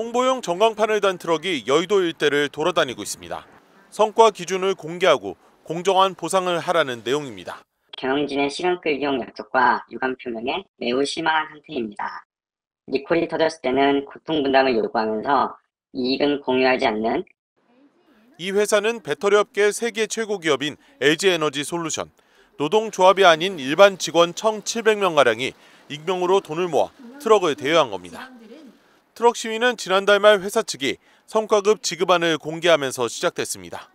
홍보용 전광판을 단 트럭이 여의도 일대를 돌아다니고 있습니다. 성과 기준을 공개하고 공정한 보상을 하라는 내용입니다. 경영진의 실현급 이용 약속과 유감 표명에 매우 실한 상태입니다. 리콜이 터졌을 때는 고통 분담을 요구하면서 이익은 공유하지 않는 이 회사는 배터리 업계 세계 최고 기업인 LG 에너지 솔루션, 노동조합이 아닌 일반 직원 1,700명가량이 익명으로 돈을 모아 트럭을 대여한 겁니다. 트럭 시위는 지난달 말 회사 측이 성과급 지급안을 공개하면서 시작됐습니다.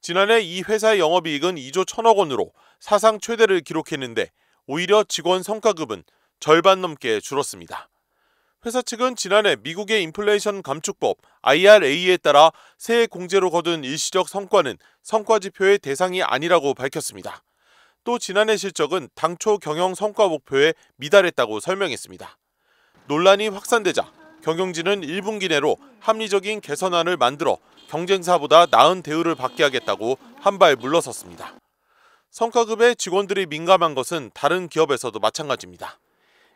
지난해 이 회사의 영업이익은 2조 1천억 원으로 사상 최대를 기록했는데 오히려 직원 성과급은 절반 넘게 줄었습니다. 회사 측은 지난해 미국의 인플레이션 감축법 IRA에 따라 새해 공제로 거둔 일시적 성과는 성과지표의 대상이 아니라고 밝혔습니다. 또 지난해 실적은 당초 경영 성과 목표에 미달했다고 설명했습니다. 논란이 확산되자 경영진은 1분기 내로 합리적인 개선안을 만들어 경쟁사보다 나은 대우를 받게 하겠다고 한발 물러섰습니다. 성과급에 직원들이 민감한 것은 다른 기업에서도 마찬가지입니다.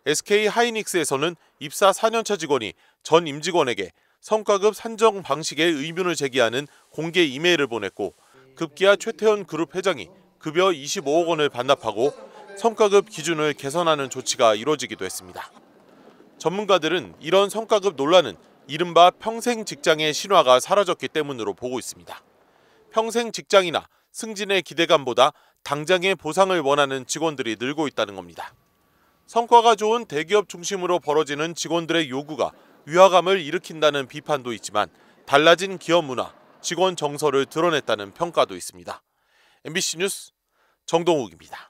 SK 하이닉스에서는 입사 4년차 직원이 전 임직원에게 성과급 산정 방식에 의문을 제기하는 공개 이메일을 보냈고 급기야 최태원 그룹 회장이 급여 25억 원을 반납하고 성과급 기준을 개선하는 조치가 이뤄지기도 했습니다. 전문가들은 이런 성과급 논란은 이른바 평생 직장의 신화가 사라졌기 때문으로 보고 있습니다. 평생 직장이나 승진의 기대감보다 당장의 보상을 원하는 직원들이 늘고 있다는 겁니다. 성과가 좋은 대기업 중심으로 벌어지는 직원들의 요구가 위화감을 일으킨다는 비판도 있지만 달라진 기업 문화, 직원 정서를 드러냈다는 평가도 있습니다. MBC 뉴스 정동욱입니다.